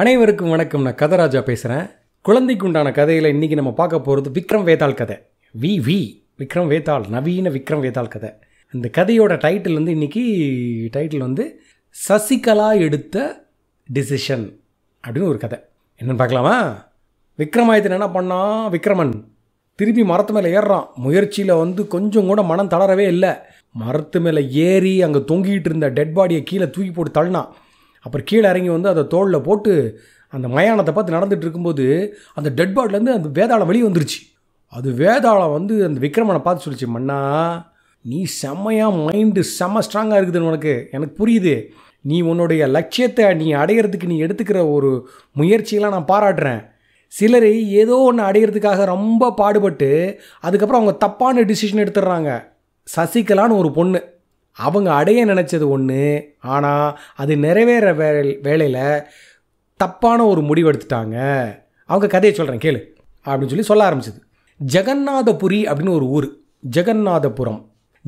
அனைவருக்கும் வணக்கம் நான் கதராஜா பேசுகிறேன் குழந்தைக்கு உண்டான கதையில் இன்றைக்கி நம்ம பார்க்க போகிறது விக்ரம் வேதாள் கதை வி வி விக்ரம் வேதாள் நவீன விக்ரம் வேதாள் கதை அந்த கதையோட டைட்டில் வந்து இன்றைக்கி டைட்டில் வந்து சசிகலா எடுத்த டிசிஷன் அப்படின்னு ஒரு கதை என்னென்னு பார்க்கலாமா விக்ரமாயத்தன் என்ன பண்ணான் விக்ரமன் திருப்பி மரத்து மேலே ஏறுறான் முயற்சியில் வந்து கொஞ்சம் கூட மனம் தளரவே இல்லை மரத்து மேலே ஏறி அங்கே தொங்கிட்டு இருந்த டெட் பாடியை கீழே தூக்கி போட்டு தள்ளினான் அப்புறம் கீழே இறங்கி வந்து அதை தோளில் போட்டு அந்த மயானத்தை பார்த்து நடந்துகிட்டு இருக்கும்போது அந்த டெட் பாட்லேருந்து அந்த வேதாளம் வெளியே வந்துருச்சு அது வேதாளம் வந்து அந்த விக்ரமனை பார்த்து சொல்லிச்சு மன்னா நீ செம்மையாக மைண்டு செம்ம ஸ்ட்ராங்காக இருக்குதுன்னு உனக்கு எனக்கு புரியுது நீ உன்னுடைய லட்சியத்தை நீ அடையிறதுக்கு நீ எடுத்துக்கிற ஒரு முயற்சியெல்லாம் நான் பாராட்டுறேன் சிலர் ஏதோ ஒன்று அடையிறதுக்காக ரொம்ப பாடுபட்டு அதுக்கப்புறம் அவங்க தப்பான டிசிஷன் எடுத்துடுறாங்க சசிகலான்னு ஒரு பொண்ணு அவங்க அடைய நினச்சது ஒன்று ஆனால் அது நிறைவேற வேலை வேலையில் தப்பான ஒரு முடிவெடுத்துட்டாங்க அவங்க கதையை சொல்கிறேன் கேளு அப்படின்னு சொல்லி சொல்ல ஆரம்பிச்சது ஜெகநாதபுரி அப்படின்னு ஒரு ஊர் ஜெகநாதபுரம்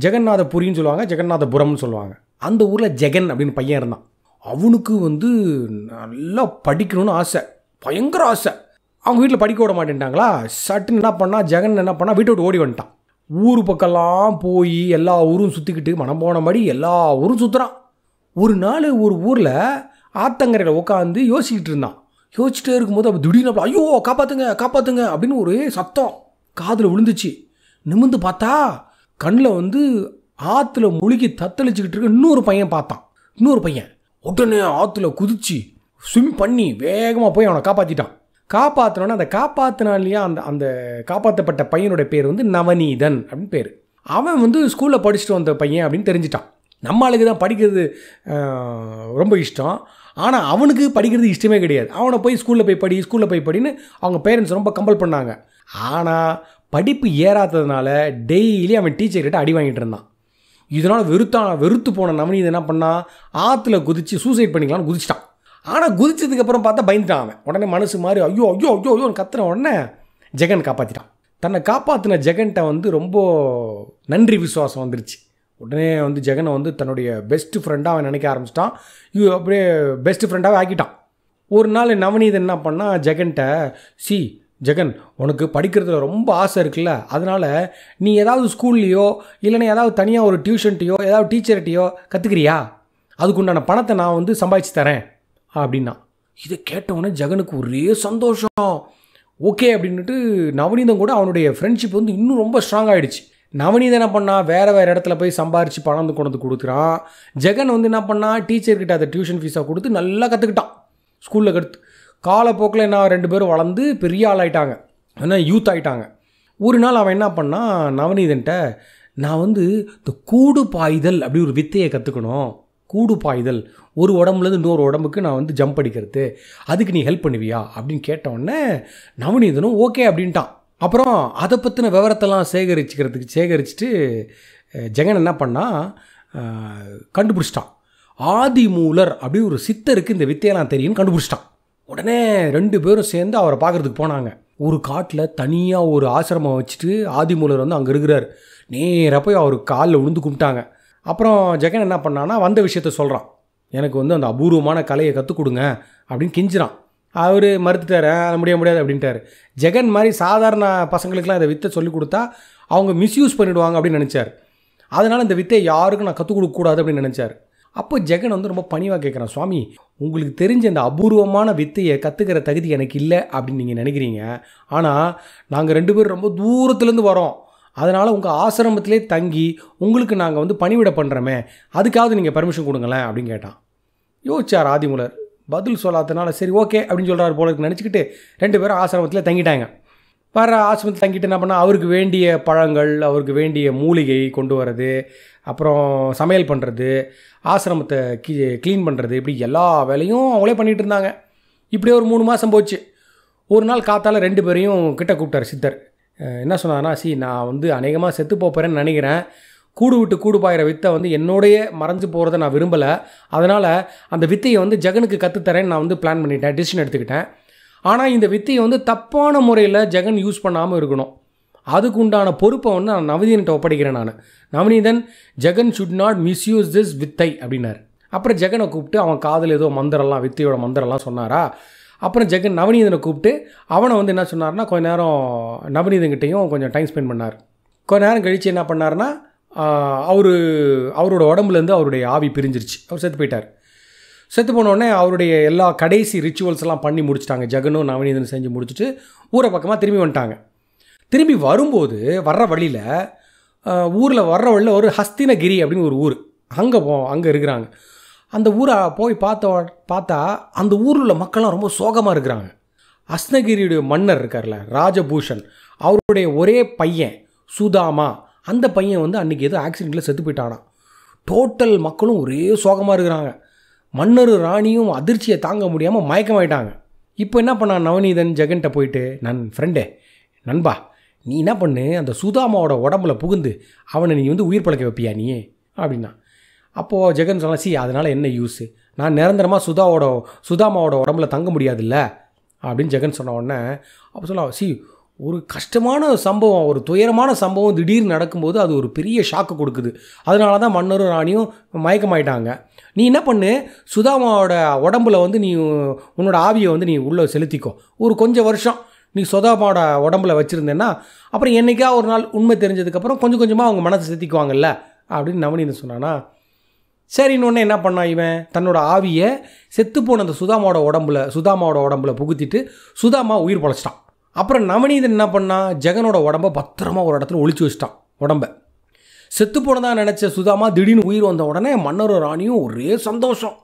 ஜெகநாதபுரின்னு சொல்லுவாங்க ஜெகநாதபுரம்னு சொல்லுவாங்க அந்த ஊரில் ஜெகன் அப்படின்னு பையன் இருந்தான் அவனுக்கு வந்து நல்லா படிக்கணும்னு ஆசை பயங்கர ஆசை அவங்க வீட்டில் படிக்க விட மாட்டேன்ட்டாங்களா சட்டுன்னு என்ன பண்ணால் ஜெகன் என்ன பண்ணால் வீட்டை விட்டு ஓடி வந்துட்டான் ஊர் பக்கம்லாம் போய் எல்லா ஊரும் சுற்றிக்கிட்டு மனம் போன மாதிரி எல்லா ஊரும் சுற்றுறான் ஒரு நாள் ஒரு ஊரில் ஆத்தங்கரையில் உட்காந்து யோசிக்கிட்டு இருந்தான் யோசிச்சுட்டே இருக்கும்போது அப்போ திடீர்னு ஐயோ காப்பாற்றுங்க காப்பாற்றுங்க அப்படின்னு ஒரு சத்தம் காதில் விழுந்துச்சு நிமிந்து பார்த்தா கண்ணில் வந்து ஆற்றுல முழுகி தத்தளிச்சுக்கிட்டு இருக்க இன்னொரு பையன் பார்த்தான் இன்னொரு பையன் உடனே ஆற்றுல குதிச்சு ஸ்விம் பண்ணி வேகமாக போய் அவனை காப்பாற்றிட்டான் காப்பாற்றணும்னா அந்த இல்லையா அந்த அந்த காப்பாற்றப்பட்ட பையனுடைய பேர் வந்து நவநீதன் அப்படின்னு பேர் அவன் வந்து ஸ்கூலில் படிச்சுட்டு வந்த பையன் அப்படின்னு தெரிஞ்சிட்டான் நம்மளுக்கு தான் படிக்கிறது ரொம்ப இஷ்டம் ஆனால் அவனுக்கு படிக்கிறது இஷ்டமே கிடையாது அவனை போய் ஸ்கூலில் போய் படி ஸ்கூலில் போய் படின்னு அவங்க பேரண்ட்ஸ் ரொம்ப கம்பல் பண்ணாங்க ஆனால் படிப்பு ஏறாததுனால டெய்லி அவன் டீச்சர்கிட்ட அடி வாங்கிட்டு இருந்தான் இதனால் வெறுத்தான் வெறுத்து போன நவனீதன் என்ன பண்ணான் ஆற்றுல குதித்து சூசைட் பண்ணிக்கலாம்னு குதிச்சிட்டான் ஆனால் குதிச்சதுக்கப்புறம் பார்த்தா பயந்துட்டான் அவன் உடனே மனசு மாதிரி ஐயோ ஐயோ ஐயோ ஐயோ கத்துறேன் உடனே ஜெகன் காப்பாற்றிட்டான் தன்னை காப்பாற்றின ஜெகன்கிட்ட வந்து ரொம்ப நன்றி விசுவாசம் வந்துருச்சு உடனே வந்து ஜெகனை வந்து தன்னுடைய பெஸ்ட் ஃப்ரெண்டாக அவன் நினைக்க ஆரம்பிச்சிட்டான் இவ அப்படியே பெஸ்ட் ஃப்ரெண்டாகவே ஆக்கிட்டான் ஒரு நாள் நவனீதன் என்ன பண்ணால் ஜெகன்கிட்ட சி ஜெகன் உனக்கு படிக்கிறதுல ரொம்ப ஆசை இருக்குல்ல அதனால் நீ ஏதாவது ஸ்கூல்லையோ இல்லைன்னா ஏதாவது தனியாக ஒரு டியூஷன்ட்டையோ ஏதாவது டீச்சர்கிட்டையோ கற்றுக்கிறியா அதுக்குண்டான பணத்தை நான் வந்து சம்பாதிச்சு தரேன் அப்படின்னா இதை கேட்டவொடனே ஜெகனுக்கு ஒரே சந்தோஷம் ஓகே அப்படின்ட்டு நவநீதம் கூட அவனுடைய ஃப்ரெண்ட்ஷிப் வந்து இன்னும் ரொம்ப ஸ்ட்ராங் ஆகிடுச்சு நவநீதம் என்ன பண்ணால் வேறு வேறு இடத்துல போய் சம்பாரித்து பணம் கொண்டு கொடுக்குறான் ஜெகன் வந்து என்ன பண்ணால் டீச்சர்கிட்ட அதை டியூஷன் ஃபீஸாக கொடுத்து நல்லா கற்றுக்கிட்டான் ஸ்கூலில் கற்று காலப்போக்கில் என்ன ரெண்டு பேரும் வளர்ந்து பெரிய ஆள் ஆகிட்டாங்க யூத் ஆகிட்டாங்க ஒரு நாள் அவன் என்ன பண்ணான் நவநீதன்ட்ட நான் வந்து இந்த கூடு பாய்தல் அப்படி ஒரு வித்தையை கற்றுக்கணும் கூடு பாய்தல் ஒரு உடம்புலேருந்து இன்னொரு உடம்புக்கு நான் வந்து ஜம்ப் அடிக்கிறது அதுக்கு நீ ஹெல்ப் பண்ணுவியா அப்படின்னு கேட்டவுடனே நவநீதனும் ஓகே அப்படின்ட்டான் அப்புறம் அதை பற்றின விவரத்தெல்லாம் சேகரிச்சுக்கிறதுக்கு சேகரிச்சுட்டு ஜெகன் என்ன பண்ணால் கண்டுபிடிச்சிட்டான் ஆதிமூலர் அப்படி ஒரு சித்தருக்கு இந்த வித்தையெல்லாம் தெரியும்னு கண்டுபிடிச்சிட்டான் உடனே ரெண்டு பேரும் சேர்ந்து அவரை பார்க்குறதுக்கு போனாங்க ஒரு காட்டில் தனியாக ஒரு ஆசிரமம் வச்சுட்டு ஆதிமூலர் வந்து அங்கே இருக்கிறார் நேராக போய் அவர் காலில் விழுந்து கும்பிட்டாங்க அப்புறம் ஜெகன் என்ன பண்ணான்னா வந்த விஷயத்த சொல்கிறான் எனக்கு வந்து அந்த அபூர்வமான கலையை கற்றுக் கொடுங்க அப்படின்னு கிஞ்சிறான் அவர் மறுத்துட்டார் அதை முடிய முடியாது அப்படின்ட்டார் ஜெகன் மாதிரி சாதாரண பசங்களுக்கெலாம் இதை வித்தை சொல்லிக் கொடுத்தா அவங்க மிஸ்யூஸ் பண்ணிவிடுவாங்க அப்படின்னு நினச்சார் அதனால் இந்த வித்தை யாருக்கும் நான் கற்றுக் கொடுக்கக்கூடாது அப்படின்னு நினச்சார் அப்போ ஜெகன் வந்து ரொம்ப பணிவாக கேட்குறான் சுவாமி உங்களுக்கு தெரிஞ்ச இந்த அபூர்வமான வித்தையை கற்றுக்கிற தகுதி எனக்கு இல்லை அப்படின்னு நீங்கள் நினைக்கிறீங்க ஆனால் நாங்கள் ரெண்டு பேரும் ரொம்ப தூரத்துலேருந்து வரோம் அதனால் உங்கள் ஆசிரமத்திலே தங்கி உங்களுக்கு நாங்கள் வந்து பணிவிட பண்ணுறோமே அதுக்காவது நீங்கள் பர்மிஷன் கொடுங்களேன் அப்படின்னு கேட்டான் யோசிச்சார் ஆதிமூலர் பதில் சொல்லாதனால சரி ஓகே அப்படின்னு சொல்கிறார் போல நினச்சிக்கிட்டு ரெண்டு பேரும் ஆசிரமத்தில் தங்கிட்டாங்க வர ஆசிரமத்தில் தங்கிட்டு என்ன பண்ணால் அவருக்கு வேண்டிய பழங்கள் அவருக்கு வேண்டிய மூலிகை கொண்டு வர்றது அப்புறம் சமையல் பண்ணுறது ஆசிரமத்தை கீ க்ளீன் பண்ணுறது இப்படி எல்லா வேலையும் அவங்களே பண்ணிகிட்டு இருந்தாங்க இப்படியே ஒரு மூணு மாதம் போச்சு ஒரு நாள் காத்தால் ரெண்டு பேரையும் கிட்ட கூப்பிட்டார் சித்தர் என்ன சொன்னாங்கன்னா சி நான் வந்து அநேகமாக செத்து போகிறேன்னு நினைக்கிறேன் கூடு விட்டு கூடு பாயிற வித்தை வந்து என்னோடைய மறைஞ்சு போகிறத நான் விரும்பலை அதனால் அந்த வித்தையை வந்து ஜெகனுக்கு கற்றுத்தரேன்னு நான் வந்து பிளான் பண்ணிட்டேன் டிசிஷன் எடுத்துக்கிட்டேன் ஆனால் இந்த வித்தையை வந்து தப்பான முறையில் ஜெகன் யூஸ் பண்ணாமல் இருக்கணும் அதுக்கு உண்டான பொறுப்பை வந்து நான் நவநீதன்கிட்ட ஒப்படைக்கிறேன் நான் Navaneethan Jagan should not misuse this வித்தை அப்படின்னாரு அப்புறம் ஜெகனை கூப்பிட்டு அவன் காதில் ஏதோ மந்திரம்லாம் வித்தையோட மந்திரம்லாம் சொன்னாரா அப்புறம் ஜெகன் நவநீதனை கூப்பிட்டு அவனை வந்து என்ன சொன்னார்னா கொஞ்ச நேரம் நவநீதன்கிட்டையும் கொஞ்சம் டைம் ஸ்பெண்ட் பண்ணார் கொஞ்ச நேரம் கழித்து என்ன பண்ணார்னா அவர் அவரோட உடம்புலேருந்து அவருடைய ஆவி பிரிஞ்சிருச்சு அவர் செத்து போயிட்டார் செத்து போனோடனே அவருடைய எல்லா கடைசி ரிச்சுவல்ஸ்லாம் பண்ணி முடிச்சிட்டாங்க ஜெகனும் நவநீதனும் செஞ்சு முடிச்சுட்டு ஊரை பக்கமாக திரும்பி வந்துட்டாங்க திரும்பி வரும்போது வர்ற வழியில் ஊரில் வர்ற வழியில் ஒரு ஹஸ்தினகிரி அப்படின்னு ஒரு ஊர் அங்கே போ அங்கே இருக்கிறாங்க அந்த ஊரை போய் பார்த்த பார்த்தா அந்த ஊரில் உள்ள மக்கள்லாம் ரொம்ப சோகமாக இருக்கிறாங்க அஸ்னகிரியுடைய மன்னர் இருக்கார்ல ராஜபூஷன் அவருடைய ஒரே பையன் சுதாமா அந்த பையன் வந்து அன்றைக்கி ஏதோ ஆக்சிடெண்ட்டில் செத்து போயிட்டானான் டோட்டல் மக்களும் ஒரே சோகமாக இருக்கிறாங்க மன்னர் ராணியும் அதிர்ச்சியை தாங்க முடியாமல் மயக்கமாயிட்டாங்க இப்போ என்ன பண்ணான் நவநீதன் ஜெகன்கிட்ட போயிட்டு நன் ஃப்ரெண்டே நண்பா நீ என்ன பண்ணு அந்த சுதாமாவோட உடம்புல புகுந்து அவனை நீ வந்து உயிர் பழக்க வைப்பியா நீ அப்படின்னா அப்போது ஜெகன் சி அதனால் என்ன யூஸு நான் நிரந்தரமாக சுதாவோட சுதாமாவோட உடம்புல தங்க முடியாதுல்ல அப்படின்னு ஜெகன் சொன்ன உடனே அப்போ சொல்ல சி ஒரு கஷ்டமான சம்பவம் ஒரு துயரமான சம்பவம் திடீர்னு நடக்கும்போது அது ஒரு பெரிய ஷாக்கு கொடுக்குது அதனால தான் மன்னரும் ராணியும் மயக்கமாயிட்டாங்க நீ என்ன பண்ணு சுதாமாவோட உடம்புல வந்து நீ உன்னோட ஆவியை வந்து நீ உள்ளே செலுத்திக்கோ ஒரு கொஞ்சம் வருஷம் நீ சுதாமாவோட உடம்புல வச்சுருந்தேன்னா அப்புறம் என்றைக்கா ஒரு நாள் உண்மை தெரிஞ்சதுக்கப்புறம் கொஞ்சம் கொஞ்சமாக அவங்க மனசை செலுத்திக்குவாங்கல்ல அப்படின்னு நவநீதன் சொன்னான்னா சரின்னு ஒன்று என்ன பண்ணான் இவன் தன்னோட ஆவியை செத்துப்போன அந்த சுதாமாவோட உடம்புல சுதாமாவோட உடம்புல புகுத்திட்டு சுதாமா உயிர் பொழைச்சிட்டான் அப்புறம் நவனீதன் என்ன பண்ணான் ஜெகனோட உடம்ப பத்திரமா ஒரு இடத்துல ஒழிச்சு வச்சிட்டான் உடம்ப செத்து போனதாக நினச்ச சுதாமா திடீர்னு உயிர் வந்த உடனே மன்னரும் ராணியும் ஒரே சந்தோஷம்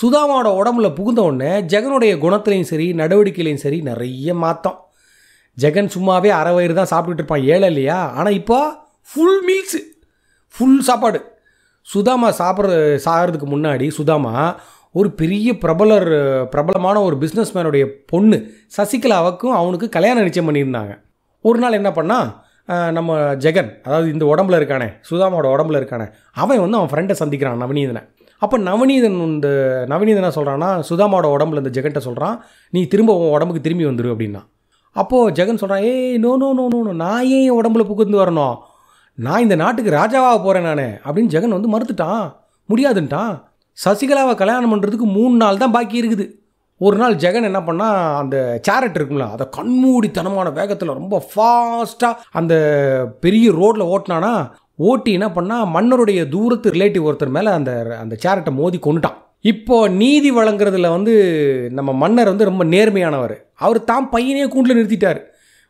சுதாமாவோட உடம்புல புகுந்த உடனே ஜெகனுடைய குணத்துலையும் சரி நடவடிக்கையிலையும் சரி நிறைய மாற்றம் ஜெகன் சும்மாவே அரை வயிறு தான் சாப்பிட்டுட்டு இருப்பான் ஏழை இல்லையா ஆனால் இப்போ ஃபுல் மீல்ஸு ஃபுல் சாப்பாடு சுதாமா சாப்பிட்ற சாகிறதுக்கு முன்னாடி சுதாமா ஒரு பெரிய பிரபலர் பிரபலமான ஒரு பிஸ்னஸ்மேனுடைய பொண்ணு சசிகலாவுக்கும் அவனுக்கு கல்யாணம் நிச்சயம் பண்ணியிருந்தாங்க ஒரு நாள் என்ன பண்ணால் நம்ம ஜெகன் அதாவது இந்த உடம்புல இருக்கானே சுதாமாவோட உடம்புல இருக்கானே அவன் வந்து அவன் ஃப்ரெண்டை சந்திக்கிறான் நவநீதனை அப்போ நவநீதன் இந்த நவநீதனாக சொல்கிறான்னா சுதாமாவோட உடம்புல இந்த ஜெகன்ட்ட சொல்கிறான் நீ திரும்ப உன் உடம்புக்கு திரும்பி வந்துடும் அப்படின்னா அப்போது ஜெகன் சொல்கிறான் ஏய் நோ நோ நோ நோ நான் ஏன் உடம்புல புகுந்து வரணும் நான் இந்த நாட்டுக்கு ராஜாவாக போகிறேன் நான் அப்படின்னு ஜெகன் வந்து மறுத்துட்டான் முடியாதுன்ட்டான் சசிகலாவை கல்யாணம் பண்ணுறதுக்கு மூணு நாள் தான் பாக்கி இருக்குது ஒரு நாள் ஜெகன் என்ன பண்ணால் அந்த சேரட் இருக்கும்ல அதை கண்மூடித்தனமான வேகத்தில் ரொம்ப ஃபாஸ்ட்டாக அந்த பெரிய ரோட்டில் ஓட்டினானா ஓட்டி என்ன பண்ணால் மன்னருடைய தூரத்து ரிலேட்டிவ் ஒருத்தர் மேலே அந்த அந்த சேரட்டை மோதி கொண்டுட்டான் இப்போது நீதி வழங்குறதுல வந்து நம்ம மன்னர் வந்து ரொம்ப நேர்மையானவர் அவர் தான் பையனே கூண்டில் நிறுத்திட்டார்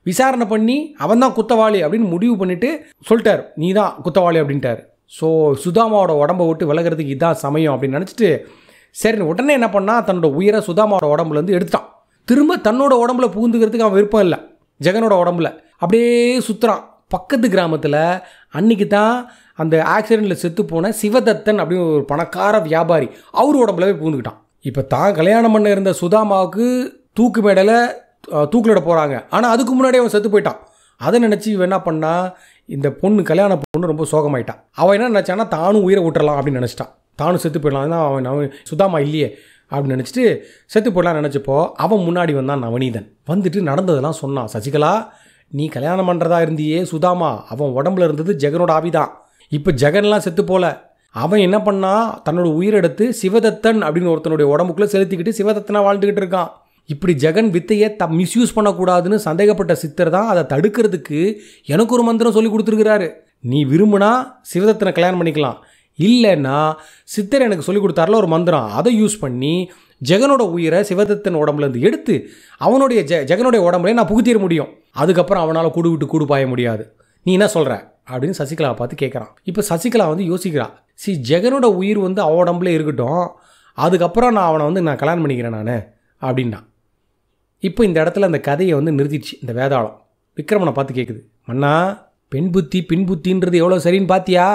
விசாரணை பண்ணி அவன் தான் குத்தவாளி அப்படின்னு முடிவு பண்ணிவிட்டு சொல்லிட்டார் நீ தான் குத்தவாளி அப்படின்ட்டார் ஸோ சுதாமாவோட உடம்பை விட்டு விலகிறதுக்கு இதான் சமயம் அப்படின்னு நினச்சிட்டு சரி உடனே என்ன பண்ணால் தன்னோட உயிரை சுதாமாவோட உடம்புலேருந்து எடுத்துட்டான் திரும்ப தன்னோட உடம்புல புகுந்துக்கிறதுக்கு அவன் விருப்பம் இல்லை ஜெகனோட உடம்புல அப்படியே சுற்றுறான் பக்கத்து கிராமத்தில் அன்னைக்கு தான் அந்த ஆக்சிடெண்ட்டில் செத்து போன சிவதத்தன் அப்படின்னு ஒரு பணக்கார வியாபாரி அவர் உடம்புலவே பூந்துக்கிட்டான் இப்போ தான் கல்யாணம் பண்ண இருந்த சுதாமாவுக்கு தூக்கு மேடலை தூக்கிலிட போகிறாங்க ஆனால் அதுக்கு முன்னாடி அவன் செத்து போயிட்டான் அதை நினச்சி இவன் என்ன பண்ணா இந்த பொண்ணு கல்யாண பொண்ணு ரொம்ப சோகமாயிட்டான் அவன் என்ன நினச்சான்னா தானும் உயிரை விட்டுறலாம் அப்படின்னு நினச்சிட்டான் தானும் செத்து போயிடலாம் ஏன்னா அவன் அவன் சுதாமா இல்லையே அப்படின்னு நினச்சிட்டு செத்து போயிடலாம் நினச்சப்போ அவன் முன்னாடி வந்தான் நவனீதன் வந்துட்டு நடந்ததெல்லாம் சொன்னான் சசிகலா நீ கல்யாணம் பண்ணுறதா இருந்தியே சுதாமா அவன் உடம்புல இருந்தது ஜெகனோட ஆவிதான் இப்போ ஜெகன்லாம் செத்து போல அவன் என்ன பண்ணா தன்னோட உயிரெடுத்து சிவதத்தன் அப்படின்னு ஒருத்தனுடைய உடம்புக்குள்ளே செலுத்திக்கிட்டு சிவதத்தனாக வாழ்ந்துக்கிட்டு இருக்கான் இப்படி ஜெகன் வித்தையை த மிஸ்யூஸ் பண்ணக்கூடாதுன்னு சந்தேகப்பட்ட சித்தர் தான் அதை தடுக்கிறதுக்கு எனக்கு ஒரு மந்திரம் சொல்லி கொடுத்துருக்கிறாரு நீ விரும்புனா சிவதத்தனை கல்யாணம் பண்ணிக்கலாம் இல்லைன்னா சித்தர் எனக்கு சொல்லி கொடுத்தாரில் ஒரு மந்திரம் அதை யூஸ் பண்ணி ஜெகனோட உயிரை சிவதத்தன் உடம்புலேருந்து எடுத்து அவனுடைய ஜெ ஜெகனுடைய உடம்புலையும் நான் புகுத்திட முடியும் அதுக்கப்புறம் அவனால் கூடு விட்டு கூடு பாய முடியாது நீ என்ன சொல்கிற அப்படின்னு சசிகலாவை பார்த்து கேட்குறான் இப்போ சசிகலா வந்து யோசிக்கிறா சி ஜெகனோட உயிர் வந்து அவன் உடம்புல இருக்கட்டும் அதுக்கப்புறம் நான் அவனை வந்து நான் கல்யாணம் பண்ணிக்கிறேன் நான் அப்படின்னா இப்போ இந்த இடத்துல அந்த கதையை வந்து நிறுத்திடுச்சு இந்த வேதாளம் விக்ரமனை பார்த்து கேட்குது மன்னா பெண் புத்தி பின் புத்தின்றது எவ்வளோ சரின்னு பார்த்தியா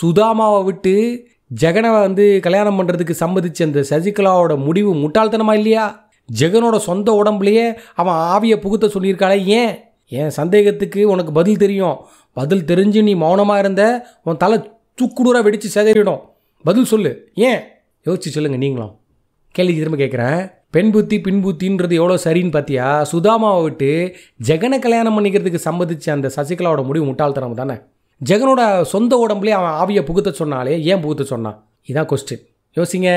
சுதாமாவை விட்டு ஜெகனை வந்து கல்யாணம் பண்ணுறதுக்கு சம்மதிச்ச அந்த சசிகலாவோட முடிவு முட்டாள்தனமா இல்லையா ஜெகனோட சொந்த உடம்புலையே அவன் ஆவியை புகுத்த சொல்லியிருக்காளே ஏன் என் சந்தேகத்துக்கு உனக்கு பதில் தெரியும் பதில் தெரிஞ்சு நீ மௌனமாக இருந்த உன் தலை சுக்குடூராக வெடித்து செதறிடும் பதில் சொல்லு ஏன் யோசிச்சு சொல்லுங்கள் நீங்களும் கேள்வி திரும்ப கேட்குறேன் பெண் புத்தி பின் புத்தின்றது எவ்வளோ சரின்னு பார்த்தியா சுதாமாவை விட்டு ஜெகனை கல்யாணம் பண்ணிக்கிறதுக்கு சம்மதிச்ச அந்த சசிகலாவோட முடிவு முட்டாள்தனம் தானே ஜெகனோட சொந்த உடம்புலேயே அவன் ஆவியை புகுத்த சொன்னாலே ஏன் புகுத்த சொன்னான் இதான் கொஸ்டின் யோசிங்க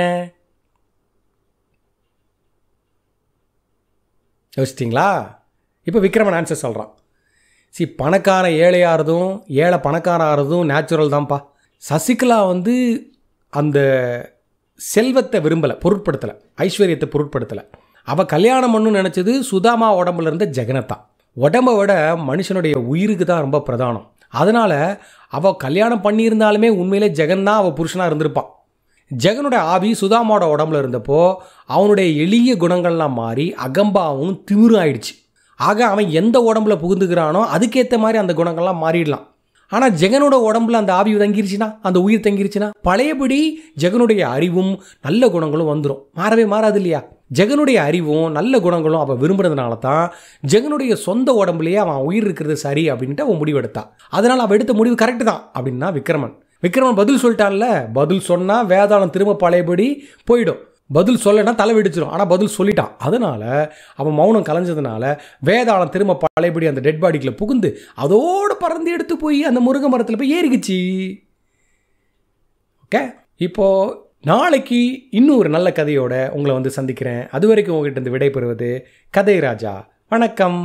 யோசிச்சிட்டிங்களா இப்போ விக்ரமன் ஆன்சர் சொல்கிறான் சி பணக்காரன் ஏழையாகிறதும் ஏழை பணக்காரன் ஆகிறதும் நேச்சுரல் தான்ப்பா சசிகலா வந்து அந்த செல்வத்தை விரும்பலை பொருட்படுத்தலை ஐஸ்வர்யத்தை பொருட்படுத்தலை அவள் கல்யாணம் பண்ணணும்னு நினச்சது சுதாமா உடம்புல இருந்த ஜெகனத்தான் உடம்பை விட மனுஷனுடைய உயிருக்கு தான் ரொம்ப பிரதானம் அதனால் அவள் கல்யாணம் பண்ணியிருந்தாலுமே உண்மையிலே ஜெகன் தான் அவள் புருஷனாக இருந்திருப்பான் ஜெகனுடைய ஆவி சுதாமாவோட உடம்புல இருந்தப்போ அவனுடைய எளிய குணங்கள்லாம் மாறி அகம்பாவும் திமிரும் ஆயிடுச்சு ஆக அவன் எந்த உடம்புல புகுந்துக்கிறானோ அதுக்கேற்ற மாதிரி அந்த குணங்கள்லாம் மாறிடலாம் ஆனால் ஜெகனோட உடம்புல அந்த ஆவி தங்கிருச்சுன்னா அந்த உயிர் தங்கிருச்சுன்னா பழையபடி ஜெகனுடைய அறிவும் நல்ல குணங்களும் வந்துடும் மாறவே மாறாது இல்லையா ஜெகனுடைய அறிவும் நல்ல குணங்களும் அவன் விரும்புறதுனால தான் ஜெகனுடைய சொந்த உடம்புலேயே அவன் உயிர் இருக்கிறது சரி அப்படின்ட்டு அவன் முடிவெடுத்தான் அதனால் அவன் எடுத்த முடிவு கரெக்டு தான் அப்படின்னா விக்ரமன் விக்ரமன் பதில் சொல்லிட்டான்ல பதில் சொன்னால் வேதாளம் திரும்ப பழையபடி போயிடும் பதில் சொல்லனா தலை வெடிச்சிடும் ஆனால் பதில் சொல்லிட்டான் அதனால் அவன் மௌனம் கலைஞ்சதுனால வேதாளம் திரும்ப பழையபடி அந்த டெட் பாடிக்கில் புகுந்து அதோடு பறந்து எடுத்து போய் அந்த முருங்கை மரத்தில் போய் ஏறிக்குச்சு ஓகே இப்போது நாளைக்கு இன்னும் ஒரு நல்ல கதையோடு உங்களை வந்து சந்திக்கிறேன் அது வரைக்கும் உங்ககிட்ட இருந்து விடைபெறுவது கதை ராஜா வணக்கம்